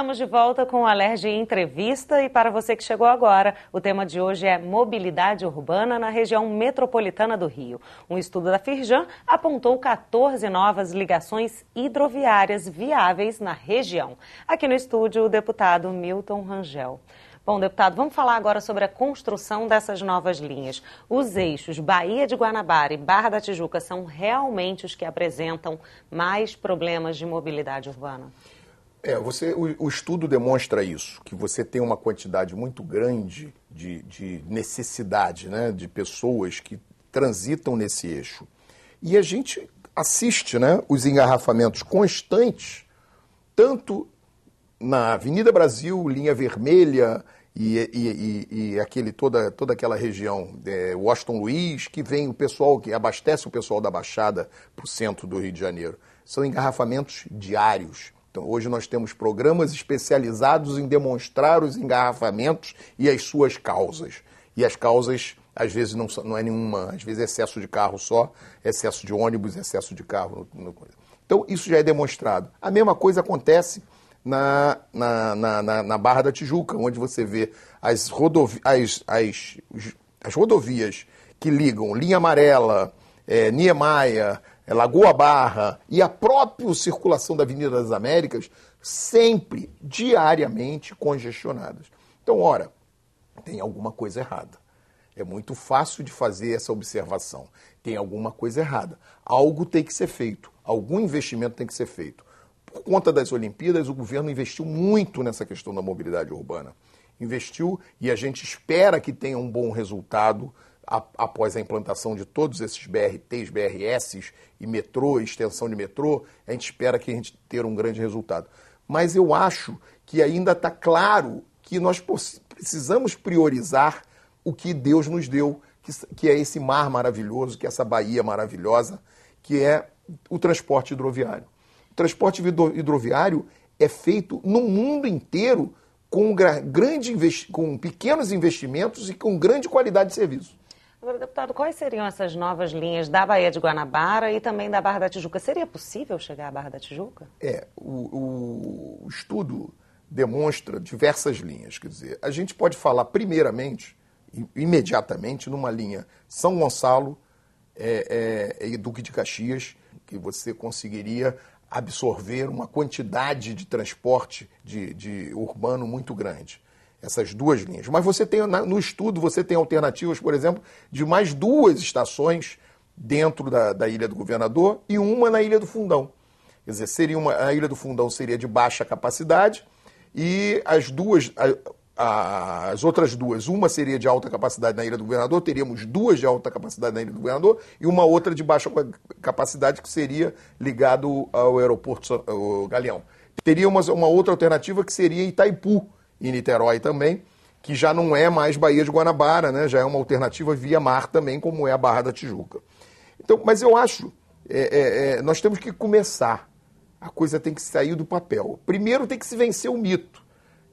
estamos de volta com o Alerj Entrevista e para você que chegou agora, o tema de hoje é mobilidade urbana na região metropolitana do Rio. Um estudo da Firjan apontou 14 novas ligações hidroviárias viáveis na região. Aqui no estúdio, o deputado Milton Rangel. Bom, deputado, vamos falar agora sobre a construção dessas novas linhas. Os eixos Bahia de Guanabara e Barra da Tijuca são realmente os que apresentam mais problemas de mobilidade urbana? É, você, o, o, estudo demonstra isso, que você tem uma quantidade muito grande de, de necessidade, né, de pessoas que transitam nesse eixo. E a gente assiste né, os engarrafamentos constantes, tanto na Avenida Brasil, Linha Vermelha e, e, e, e aquele, toda, toda aquela região, é, Washington Luiz, que vem o pessoal, que abastece o pessoal da Baixada para o centro do Rio de Janeiro. São engarrafamentos diários então, hoje nós temos programas especializados em demonstrar os engarrafamentos e as suas causas. E as causas, às vezes, não, não é nenhuma, às vezes, excesso de carro só, excesso de ônibus, excesso de carro. Então, isso já é demonstrado. A mesma coisa acontece na, na, na, na Barra da Tijuca, onde você vê as, rodovi as, as, as rodovias que ligam Linha Amarela, é, Niemeyer, é Lagoa Barra e a própria circulação da Avenida das Américas sempre, diariamente congestionadas. Então, ora, tem alguma coisa errada. É muito fácil de fazer essa observação. Tem alguma coisa errada. Algo tem que ser feito. Algum investimento tem que ser feito. Por conta das Olimpíadas, o governo investiu muito nessa questão da mobilidade urbana. Investiu e a gente espera que tenha um bom resultado após a implantação de todos esses BRTs, BRSs e metrô, extensão de metrô, a gente espera que a gente ter um grande resultado. Mas eu acho que ainda está claro que nós precisamos priorizar o que Deus nos deu, que, é esse mar maravilhoso, que é essa Bahia maravilhosa, que é o transporte hidroviário. O transporte hidroviário é feito no mundo inteiro com, grande, com pequenos investimentos e com grande qualidade de serviço. Agora, deputado, quais seriam essas novas linhas da Baía de Guanabara e também da Barra da Tijuca? Seria possível chegar à Barra da Tijuca? É, o, o estudo demonstra diversas linhas. Quer dizer, a gente pode falar primeiramente, imediatamente, numa linha São Gonçalo é, é, é, e Duque de Caxias, que você conseguiria absorver uma quantidade de transporte de, de urbano muito grande essas duas linhas. Mas você tem no estudo você tem alternativas, por exemplo, de mais duas estações dentro da, da Ilha do Governador e uma na Ilha do Fundão. Quer dizer, seria uma, a Ilha do Fundão seria de baixa capacidade e as duas a, as outras duas, uma seria de alta capacidade na Ilha do Governador, teríamos duas de alta capacidade na Ilha do Governador e uma outra de baixa capacidade que seria ligado ao aeroporto Galeão. Teria uma, uma outra alternativa que seria Itaipu, e Niterói também, que já não é mais Baía de Guanabara, né? já é uma alternativa via mar também, como é a Barra da Tijuca. Então, mas eu acho, é, é, é nós temos que começar. A coisa tem que sair do papel. Primeiro tem que se vencer o mito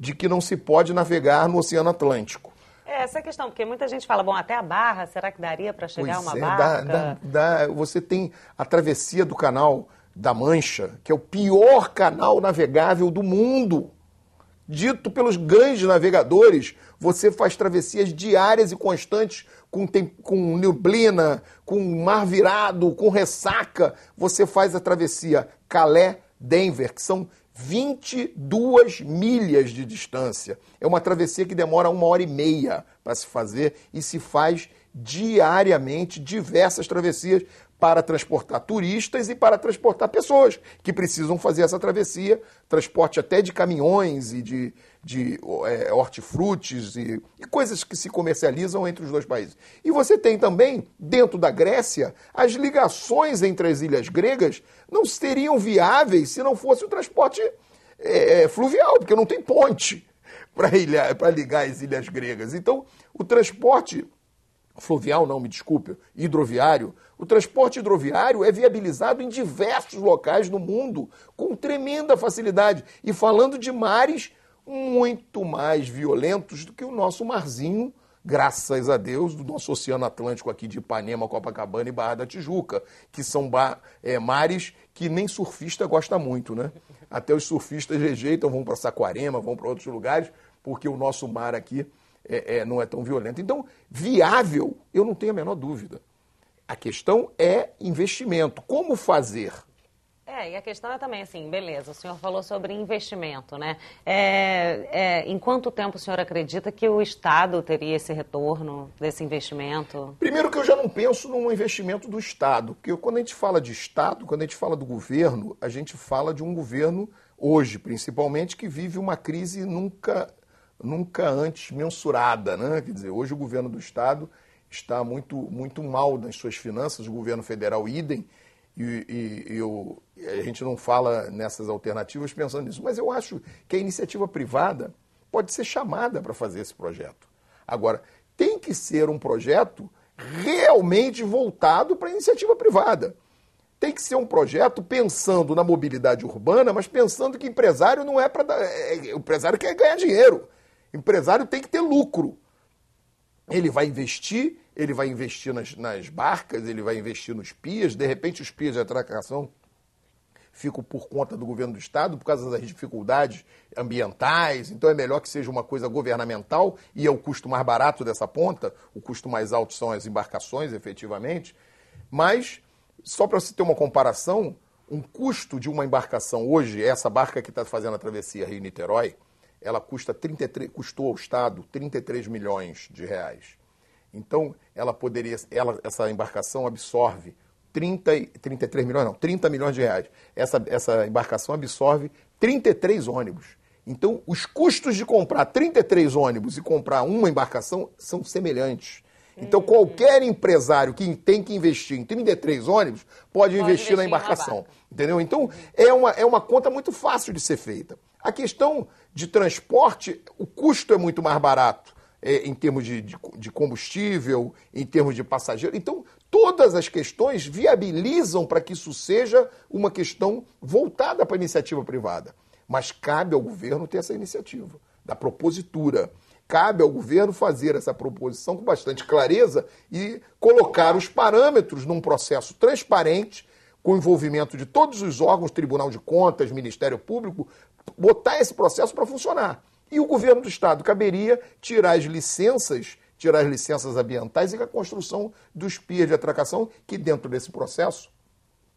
de que não se pode navegar no Oceano Atlântico. É, essa é a questão, porque muita gente fala, bom, até a Barra, será que daria para chegar pois uma é, Dá, dá, dá, você tem a travessia do canal da Mancha, que é o pior canal navegável do mundo dito pelos grandes navegadores, você faz travessias diárias e constantes com, com neblina, com mar virado, com ressaca. Você faz a travessia Calais-Denver, que são 22 milhas de distância. É uma travessia que demora uma hora e meia para se fazer e se faz diariamente diversas travessias para transportar turistas e para transportar pessoas que precisam fazer essa travessia, transporte até de caminhões e de, de é, hortifrutis e, e coisas que se comercializam entre os dois países. E você tem também, dentro da Grécia, as ligações entre as ilhas gregas não seriam viáveis se não fosse o transporte é, é fluvial, porque não tem ponte para ligar as ilhas gregas. Então, o transporte fluvial, não, me desculpe, hidroviário, o transporte hidroviário é viabilizado em diversos locais do mundo com tremenda facilidade e falando de mares muito mais violentos do que o nosso marzinho, graças a Deus, do nosso Oceano Atlântico aqui de Ipanema, Copacabana e Barra da Tijuca, que são é, mares que nem surfista gosta muito, né? Até os surfistas rejeitam, vão para Saquarema, vão para outros lugares, porque o nosso mar aqui é, é, não é tão violento. Então, viável, eu não tenho a menor dúvida. A questão é investimento. Como fazer? É, e a questão é também assim, beleza, o senhor falou sobre investimento, né? É, é, em quanto tempo o senhor acredita que o Estado teria esse retorno desse investimento? Primeiro que eu já não penso num investimento do Estado, porque quando a gente fala de Estado, quando a gente fala do governo, a gente fala de um governo hoje, principalmente, que vive uma crise nunca, nunca antes mensurada, né? Quer dizer, hoje o governo do Estado está muito, muito mal nas suas finanças, o governo federal idem, e, e, e a gente não fala nessas alternativas pensando nisso. Mas eu acho que a iniciativa privada pode ser chamada para fazer esse projeto. Agora, tem que ser um projeto realmente voltado para a iniciativa privada. Tem que ser um projeto pensando na mobilidade urbana, mas pensando que empresário não é para. Dar... É, é, empresário quer ganhar dinheiro. Empresário tem que ter lucro. Ele vai investir, ele vai investir nas, nas barcas, ele vai investir nos pias, de repente os pias de atracação ficam por conta do governo do Estado, por causa das dificuldades ambientais, então é melhor que seja uma coisa governamental e é o custo mais barato dessa ponta, o custo mais alto são as embarcações, efetivamente. Mas, só para se ter uma comparação, um custo de uma embarcação hoje, essa barca que está fazendo a travessia Rio-Niterói, ela custa 33, custou ao Estado 33 milhões de reais. Então, ela poderia, ela, essa embarcação absorve 30, 33 milhões, não, 30 milhões de reais. Essa, essa embarcação absorve 33 ônibus. Então, os custos de comprar 33 ônibus e comprar uma embarcação são semelhantes. Então, uhum. qualquer empresário que tem que investir em 33 ônibus pode, pode investir, investir, na embarcação. Entendeu? Então, é uma, é uma conta muito fácil de ser feita. A questão de transporte, o custo é muito mais barato é, em termos de, de, de combustível, em termos de passageiro. Então, todas as questões viabilizam para que isso seja uma questão voltada para a iniciativa privada. Mas cabe ao governo ter essa iniciativa, da propositura. Cabe ao governo fazer essa proposição com bastante clareza e colocar os parâmetros num processo transparente com o envolvimento de todos os órgãos, Tribunal de Contas, Ministério Público, botar esse processo para funcionar. E o governo do estado caberia tirar as licenças, tirar as licenças ambientais e a construção dos pias de atracação, que dentro desse processo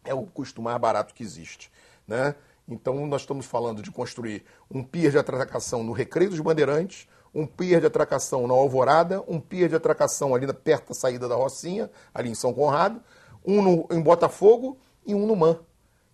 é o custo mais barato que existe. Né? Então nós estamos falando de construir um pier de atracação no Recreio dos Bandeirantes, um pier de atracação na Alvorada, um pier de atracação ali perto da saída da Rocinha, ali em São Conrado, um no, em Botafogo e um Numan,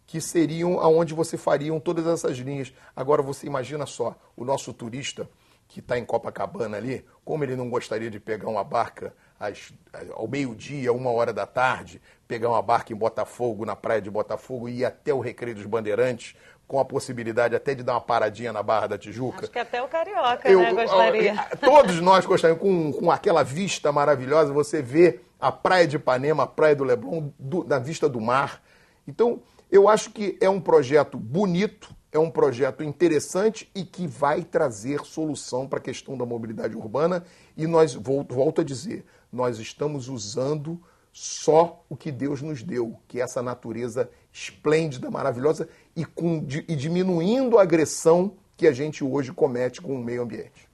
que seriam aonde você fariam todas essas linhas. Agora você imagina só, o nosso turista que está em Copacabana ali, como ele não gostaria de pegar uma barca às, eh, ao meio-dia, uma hora da tarde, pegar uma barca em Botafogo, na praia de Botafogo, e ir até o Recreio dos Bandeirantes, com a possibilidade até de dar uma paradinha na Barra da Tijuca. Acho que até o Carioca, Eu, né, gostaria. Todos nós gostaríamos, com, com aquela vista maravilhosa, você vê a Praia de Ipanema, a Praia do Leblon, do, na vista do mar, então, eu acho que é um projeto bonito, é um projeto interessante e que vai trazer solução para a questão da mobilidade urbana. E nós, volto, volto a dizer, nós estamos usando só o que Deus nos deu, que é essa natureza esplêndida, maravilhosa, e, com, e diminuindo a agressão que a gente hoje comete com o meio ambiente.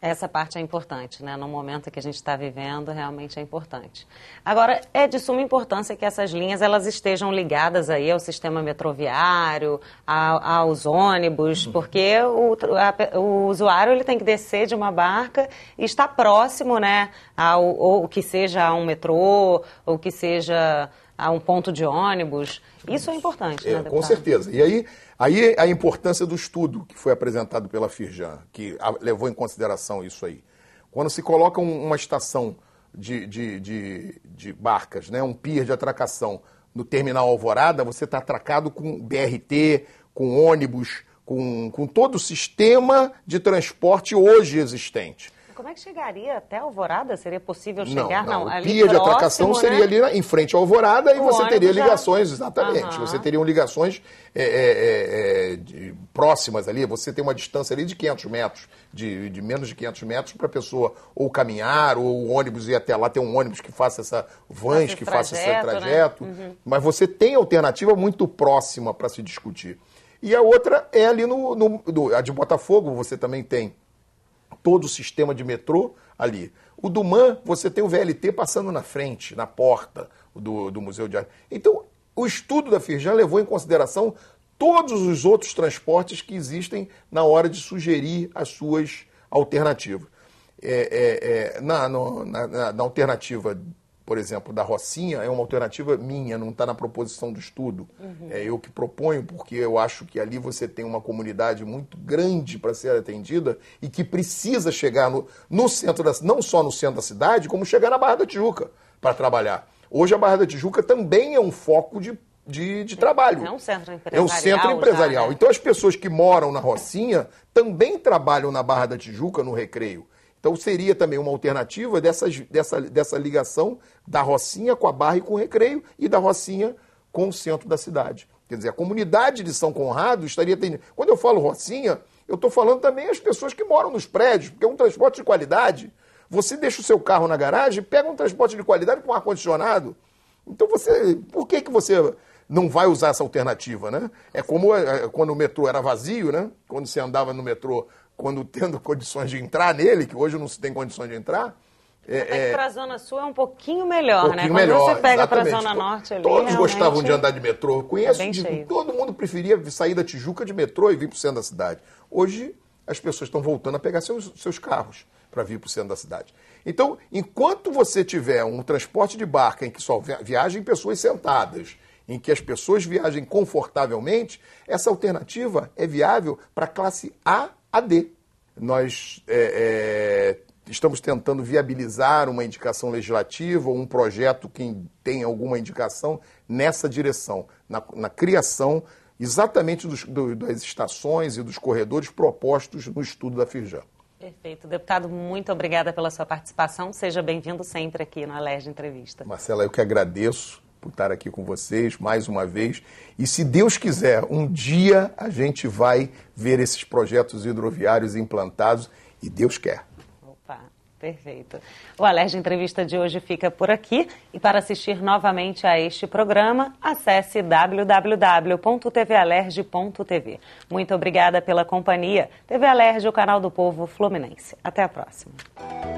Essa parte é importante, né? No momento que a gente está vivendo, realmente é importante. Agora, é de suma importância que essas linhas elas estejam ligadas aí ao sistema metroviário, a, aos ônibus, uhum. porque o, a, o, usuário ele tem que descer de uma barca e estar próximo, né? Ao, ou que seja a um metrô, ou que seja a um ponto de ônibus. Isso é importante, né, é, Com certeza. E aí, aí a importância do estudo que foi apresentado pela Firjan, que a, levou em consideração isso aí. Quando se coloca um, uma estação de, de, de, de, barcas, né, um pier de atracação no terminal Alvorada, você está atracado com BRT, com ônibus, com, com todo o sistema de transporte hoje existente como é que chegaria até Alvorada? Seria possível chegar? Não, não. não. Ali pia de atracação né? seria ali em frente à Alvorada o e você teria já... ligações, exatamente. Uhum. Você teria ligações é, é, é, é, de, próximas ali, você tem uma distância ali de 500 metros, de, de menos de 500 metros para a pessoa ou caminhar, ou o ônibus ir até lá, tem um ônibus que faça essa, vans que faça esse trajeto. Né? Uhum. Mas você tem alternativa muito próxima para se discutir. E a outra é ali no, no, no a de Botafogo, você também tem todo o sistema de metrô ali. O Duman, você tem o VLT passando na frente, na porta do, do Museu de Arte. Então, o estudo da Firjan levou em consideração todos os outros transportes que existem na hora de sugerir as suas alternativas. É, é, é, na, no, na, na, na alternativa por exemplo, da Rocinha, é uma alternativa minha, não está na proposição do estudo. Uhum. É eu que proponho, porque eu acho que ali você tem uma comunidade muito grande para ser atendida e que precisa chegar no, no centro da, não só no centro da cidade, como chegar na Barra da Tijuca para trabalhar. Hoje a Barra da Tijuca também é um foco de de, de, é, trabalho. É um centro empresarial. É um centro empresarial. Já, né? Então as pessoas que moram na Rocinha também trabalham na Barra da Tijuca, no Recreio. Então seria também uma alternativa dessa dessa, dessa ligação da Rocinha com a Barra e com o Recreio e da Rocinha com o centro da cidade. Quer dizer, a comunidade de São Conrado estaria tendo. Quando eu falo Rocinha, eu estou falando também as pessoas que moram nos prédios, porque é um transporte de qualidade. Você deixa o seu carro na garagem, pega um transporte de qualidade com ar-condicionado. Então você. Por que, que você não vai usar essa alternativa, né? É como é, quando o metrô era vazio, né? Quando você andava no metrô quando tendo condições de entrar nele, que hoje não se tem condições de entrar. É, é, é para a Zona Sul é um pouquinho melhor, um né? pouquinho né? Melhor, Quando você pega para a Zona Norte ali. Todos gostavam de andar de metrô. Eu é conheço, é todo mundo preferia sair da Tijuca de metrô e vir para o centro da cidade. Hoje as pessoas estão voltando a pegar seus, seus carros para vir para o centro da cidade. Então, enquanto você tiver um transporte de barca em que só viajem pessoas sentadas, em que as pessoas viajem confortavelmente, essa alternativa é viável para classe A AD. Nós é, é, estamos tentando viabilizar uma indicação legislativa ou um projeto que tem alguma indicação nessa direção, na, na criação exatamente dos, do, das estações e dos corredores propostos no estudo da Firjan. Perfeito. Deputado, muito obrigada pela sua participação. Seja bem-vindo sempre aqui no Alerj Entrevista. Marcela, eu que agradeço por estar aqui com vocês mais uma vez. E se Deus quiser, um dia a gente vai ver esses projetos hidroviários implantados e Deus quer. Opa, perfeito. O Alerj Entrevista de hoje fica por aqui e para assistir novamente a este programa, acesse www.tvalerj.tv. Muito obrigada pela companhia. TV Alerj, o canal do povo fluminense. Até a próxima.